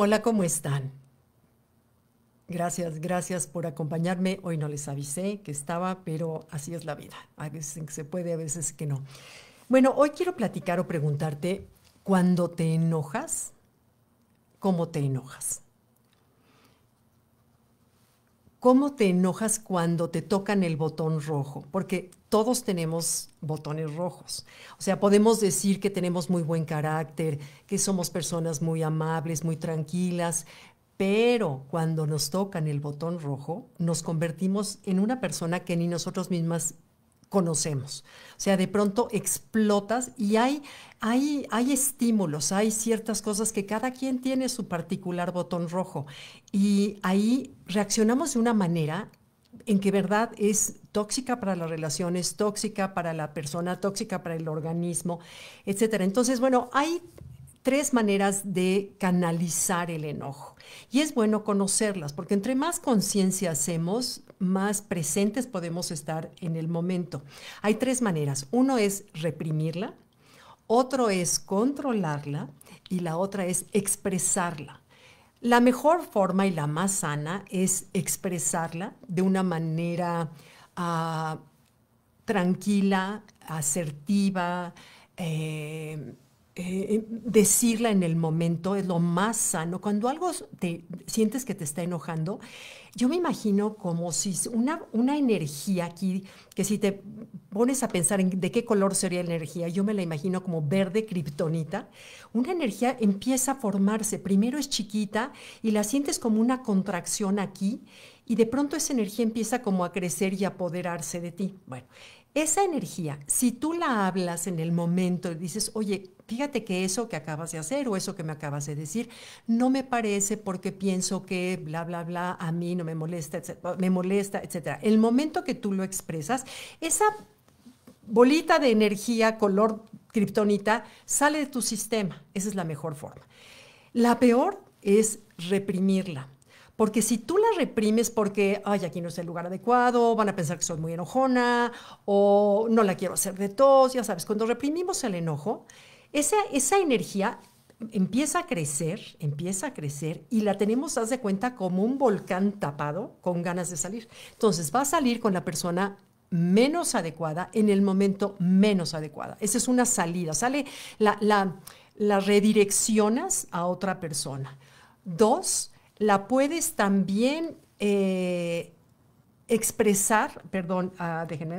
Hola, ¿cómo están? Gracias, gracias por acompañarme. Hoy no les avisé que estaba, pero así es la vida. A veces se puede, a veces que no. Bueno, hoy quiero platicar o preguntarte, cuando te enojas, ¿cómo te enojas? ¿Cómo te enojas cuando te tocan el botón rojo? Porque todos tenemos botones rojos. O sea, podemos decir que tenemos muy buen carácter, que somos personas muy amables, muy tranquilas, pero cuando nos tocan el botón rojo, nos convertimos en una persona que ni nosotros mismas conocemos. O sea, de pronto explotas y hay, hay, hay estímulos, hay ciertas cosas que cada quien tiene su particular botón rojo. Y ahí reaccionamos de una manera en que verdad es tóxica para la relación, es tóxica para la persona, tóxica para el organismo, etcétera. Entonces, bueno, hay tres maneras de canalizar el enojo. Y es bueno conocerlas, porque entre más conciencia hacemos, más presentes podemos estar en el momento. Hay tres maneras. Uno es reprimirla, otro es controlarla y la otra es expresarla. La mejor forma y la más sana es expresarla de una manera ah, tranquila, asertiva, eh, eh, eh, decirla en el momento es lo más sano. Cuando algo te sientes que te está enojando, yo me imagino como si una, una energía aquí, que si te pones a pensar en de qué color sería la energía, yo me la imagino como verde kriptonita, una energía empieza a formarse, primero es chiquita y la sientes como una contracción aquí y de pronto esa energía empieza como a crecer y apoderarse de ti. Bueno, esa energía, si tú la hablas en el momento y dices, oye, fíjate que eso que acabas de hacer o eso que me acabas de decir no me parece porque pienso que bla, bla, bla, a mí no me molesta, etcétera, me molesta, etcétera. El momento que tú lo expresas, esa bolita de energía color kriptonita sale de tu sistema. Esa es la mejor forma. La peor es reprimirla. Porque si tú la reprimes porque, ay, aquí no es el lugar adecuado, van a pensar que soy muy enojona o no la quiero hacer de tos, ya sabes, cuando reprimimos el enojo, esa, energía empieza a crecer, empieza a crecer y la tenemos, haz de cuenta, como un volcán tapado con ganas de salir. Entonces va a salir con la persona menos adecuada en el momento menos adecuada. Esa es una salida, sale la, redireccionas a otra persona. Dos, la puedes también eh, expresar, perdón, ah, déjenme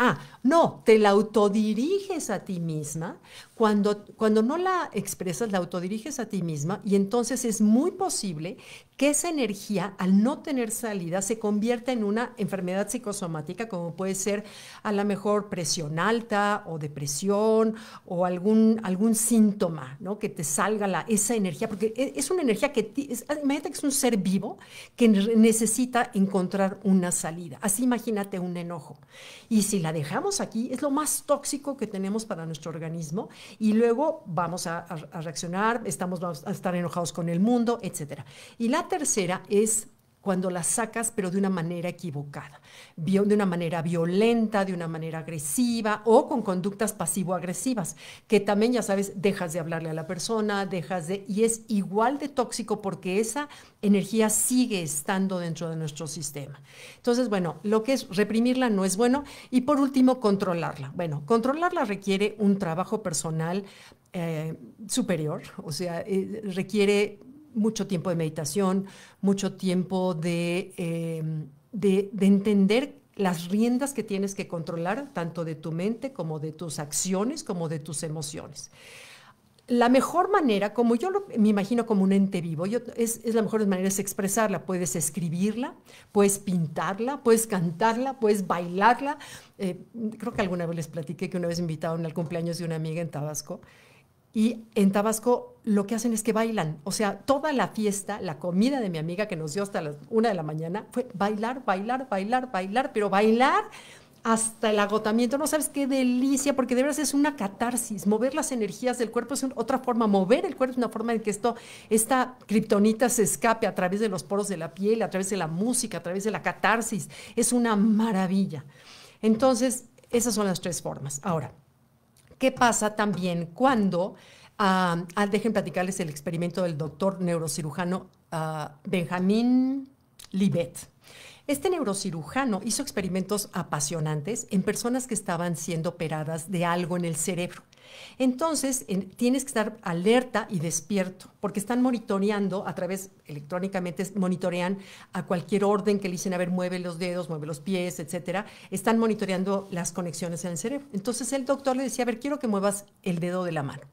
Ah, no, te la autodiriges a ti misma cuando, no la expresas, la autodiriges a ti misma y entonces es muy posible que esa energía, al no tener salida, se convierta en una enfermedad psicosomática, como puede ser a lo mejor presión alta o depresión o algún, algún síntoma, Que te salga esa energía, porque e, es una energía que, imagínate que es un ser vivo que necesita encontrar una salida. Así imagínate un enojo. Y si la dejamos aquí, es lo más tóxico que tenemos para nuestro organismo y luego vamos a, reaccionar, estamos, vamos a estar enojados con el mundo, etc. Y la tercera es cuando la sacas, pero de una manera equivocada, de una manera violenta, de una manera agresiva o con conductas pasivo-agresivas, que también, ya sabes, dejas de hablarle a la persona, dejas de... y es igual de tóxico porque esa energía sigue estando dentro de nuestro sistema. Entonces, bueno, lo que es reprimirla no es bueno. Y por último, controlarla. Bueno, controlarla requiere un trabajo personal eh, superior, o sea, eh, requiere mucho tiempo de meditación, mucho tiempo eh, de, entender las riendas que tienes que controlar, tanto de tu mente como de tus acciones, como de tus emociones. La mejor manera, como yo me imagino como un ente vivo, es, la mejor manera de expresarla. Puedes escribirla, puedes pintarla, puedes cantarla, puedes bailarla. Eh, creo que alguna vez les platiqué que una vez invitaron al cumpleaños de una amiga en Tabasco y en Tabasco lo que hacen es que bailan. O sea, toda la fiesta, la comida de mi amiga que nos dio hasta las una de la mañana, fue bailar, bailar, bailar, bailar, pero bailar hasta el agotamiento. No sabes qué delicia, porque de verdad es una catarsis. Mover las energías del cuerpo es otra forma. Mover el cuerpo es una forma de que esto, esta kriptonita se escape a través de los poros de la piel, a través de la música, a través de la catarsis. Es una maravilla. Entonces, esas son las tres formas. Ahora, ¿Qué pasa también cuando, ah, ah, dejen platicarles el experimento del doctor neurocirujano ah, Benjamín Libet? Este neurocirujano hizo experimentos apasionantes en personas que estaban siendo operadas de algo en el cerebro. Entonces, tienes que estar alerta y despierto, porque están monitoreando a través, electrónicamente monitorean a cualquier orden que le dicen, a ver, mueve los dedos, mueve los pies, etcétera. Están monitoreando las conexiones en el cerebro. Entonces, el doctor le decía, a ver, quiero que muevas el dedo de la mano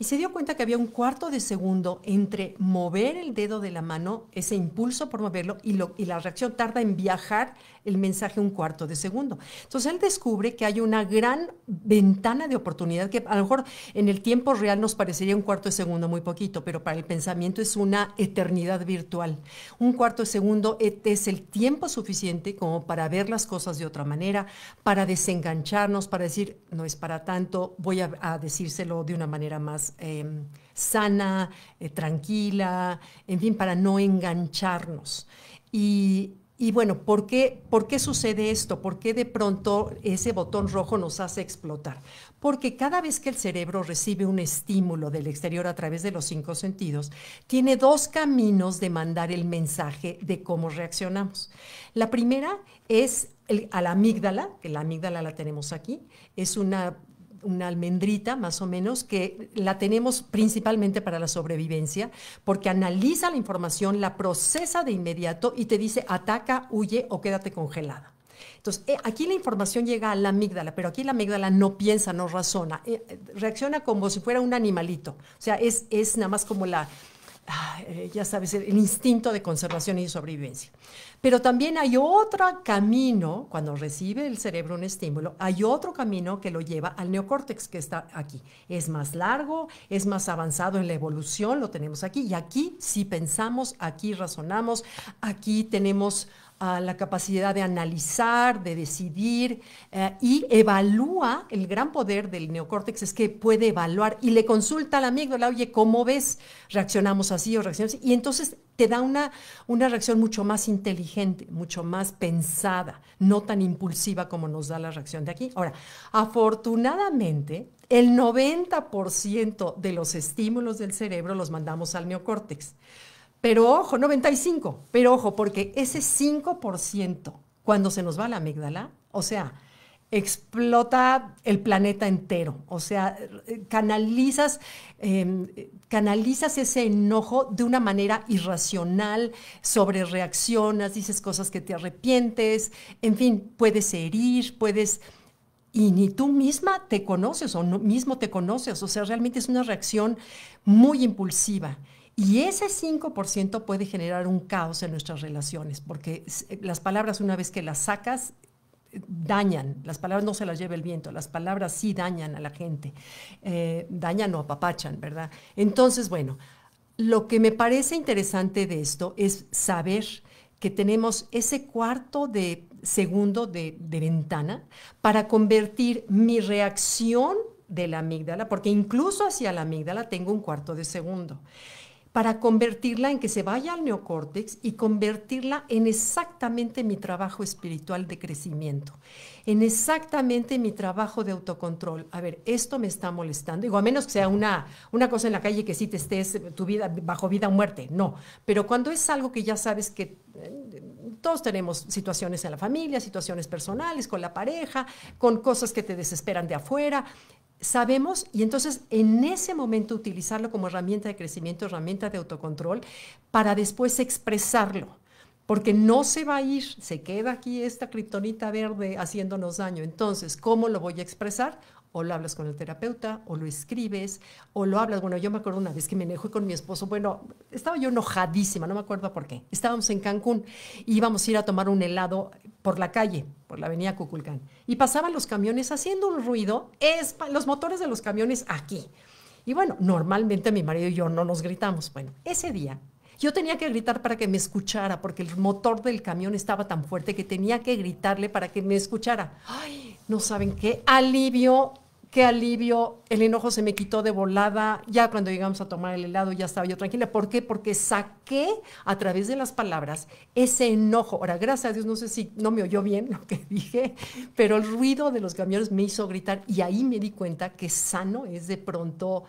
y se dio cuenta que había un cuarto de segundo entre mover el dedo de la mano, ese impulso por moverlo, y, lo, y la reacción tarda en viajar el mensaje un cuarto de segundo. Entonces él descubre que hay una gran ventana de oportunidad que a lo mejor en el tiempo real nos parecería un cuarto de segundo muy poquito, pero para el pensamiento es una eternidad virtual. Un cuarto de segundo es el tiempo suficiente como para ver las cosas de otra manera, para desengancharnos, para decir, no es para tanto, voy a decírselo de una manera más Em, sana, eh, tranquila, en fin, para no engancharnos. Y, bueno, ¿por qué, ¿por qué sucede esto? ¿Por qué de pronto ese botón rojo nos hace explotar? Porque cada vez que el cerebro recibe un estímulo del exterior a través de los cinco sentidos, tiene dos caminos de mandar el mensaje de cómo reaccionamos. La primera es a la amígdala, que la amígdala la tenemos aquí, es una una almendrita más o menos que la tenemos principalmente para la sobrevivencia porque analiza la información, la procesa de inmediato y te dice ataca, huye o quédate congelada. Entonces, eh, aquí la información llega a la amígdala, pero aquí la amígdala no piensa, no razona, eh, reacciona como si fuera un animalito. O sea, es, es nada más como la, Ah, eh, ya sabes, el instinto de conservación y sobrevivencia. Pero también hay otro camino, cuando recibe el cerebro un estímulo, hay otro camino que lo lleva al neocórtex que está aquí. Es más largo, es más avanzado en la evolución, lo tenemos aquí. Y aquí sí pensamos, aquí razonamos, aquí tenemos la capacidad de analizar, de decidir eh, y evalúa, el gran poder del neocórtex es que puede evaluar y le consulta al la amígdala, oye, ¿cómo ves? Reaccionamos así o reaccionamos así. Y entonces te da una, una reacción mucho más inteligente, mucho más pensada, no tan impulsiva como nos da la reacción de aquí. Ahora, afortunadamente, el 90% de los estímulos del cerebro los mandamos al neocórtex. Pero ojo, 95, pero ojo, porque ese 5%, cuando se nos va la amígdala, o sea, explota el planeta entero, o sea, canalizas, em, canalizas ese enojo de una manera irracional, sobre reaccionas, dices cosas que te arrepientes, en fin, puedes herir, puedes... Y ni tú misma te conoces o mismo te conoces, o sea, realmente es una reacción muy impulsiva. Y ese 5% puede generar un caos en nuestras relaciones, porque eh, las palabras una vez que las sacas eh, dañan, las palabras no se las lleva el viento, las palabras sí dañan a la gente, eh, dañan o apapachan, ¿verdad? Entonces, bueno, lo que me parece interesante de esto es saber que tenemos ese cuarto de segundo de, de ventana para convertir mi reacción de la amígdala, porque incluso hacia la amígdala tengo un cuarto de segundo para convertirla en que se vaya al neocórtex y convertirla en exactamente mi trabajo espiritual de crecimiento, en exactamente mi trabajo de autocontrol. A ver, esto me está molestando, digo, a menos que sea una, una cosa en la calle que sí te estés tu vida, bajo vida o muerte, no, pero cuando es algo que ya sabes que eh, todos tenemos situaciones en la familia, situaciones personales, con la pareja, con cosas que te desesperan de afuera sabemos y entonces en ese momento utilizarlo como herramienta de crecimiento, herramienta de autocontrol, para después expresarlo. Porque no se va a ir, se queda aquí esta criptonita verde haciéndonos daño. Entonces, ¿cómo lo voy a expresar? o lo hablas con el terapeuta, o lo escribes, o lo hablas. Bueno, yo me acuerdo una vez que me enojé con mi esposo. Bueno, estaba yo enojadísima, no me acuerdo por qué. Estábamos en Cancún y íbamos a ir a tomar un helado por la calle, por la avenida Cuculcán. Y pasaban los camiones haciendo un ruido, los motores de los camiones aquí. Y bueno, normalmente mi marido y yo no nos gritamos. Bueno, ese día yo tenía que gritar para que me escuchara, porque el motor del camión estaba tan fuerte que tenía que gritarle para que me escuchara. Ay, no saben qué alivio qué alivio, el enojo se me quitó de volada, ya cuando llegamos a tomar el helado ya estaba yo tranquila. ¿Por qué? Porque saqué a través de las palabras ese enojo. Ahora, gracias a Dios, no sé si no me oyó bien lo que dije, pero el ruido de los camiones me hizo gritar y ahí me di cuenta que sano es de pronto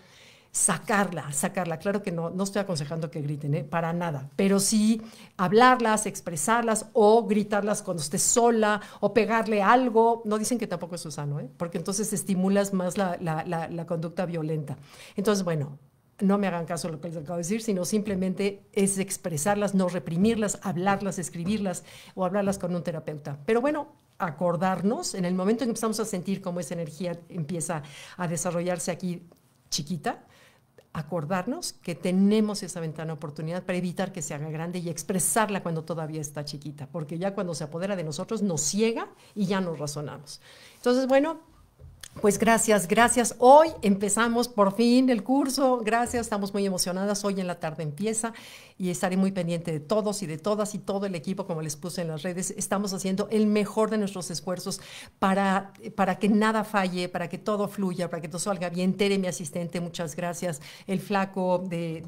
sacarla, sacarla. Claro que no, no estoy aconsejando que griten, ¿eh? para nada, pero sí hablarlas, expresarlas o gritarlas cuando estés sola o pegarle algo. No dicen que tampoco es sano, ¿eh? porque entonces estimulas más la, conducta violenta. Entonces, bueno, no me hagan caso a lo que les acabo de decir, sino simplemente es expresarlas, no reprimirlas, hablarlas, escribirlas o hablarlas con un terapeuta. Pero bueno, acordarnos, en el momento en que empezamos a sentir cómo esa energía empieza a desarrollarse aquí chiquita, acordarnos que tenemos esa ventana de oportunidad para evitar que se haga grande y expresarla cuando todavía está chiquita, porque ya cuando se apodera de nosotros nos ciega y ya nos razonamos. Entonces, bueno, pues gracias, gracias. Hoy empezamos por fin el curso. Gracias, estamos muy emocionadas. Hoy en la tarde empieza y estaré muy pendiente de todos y de todas y todo el equipo, como les puse en las redes. Estamos haciendo el mejor de nuestros esfuerzos para, para que nada falle, para que todo fluya, para que todo salga bien. Tere, mi asistente, muchas gracias. El flaco de...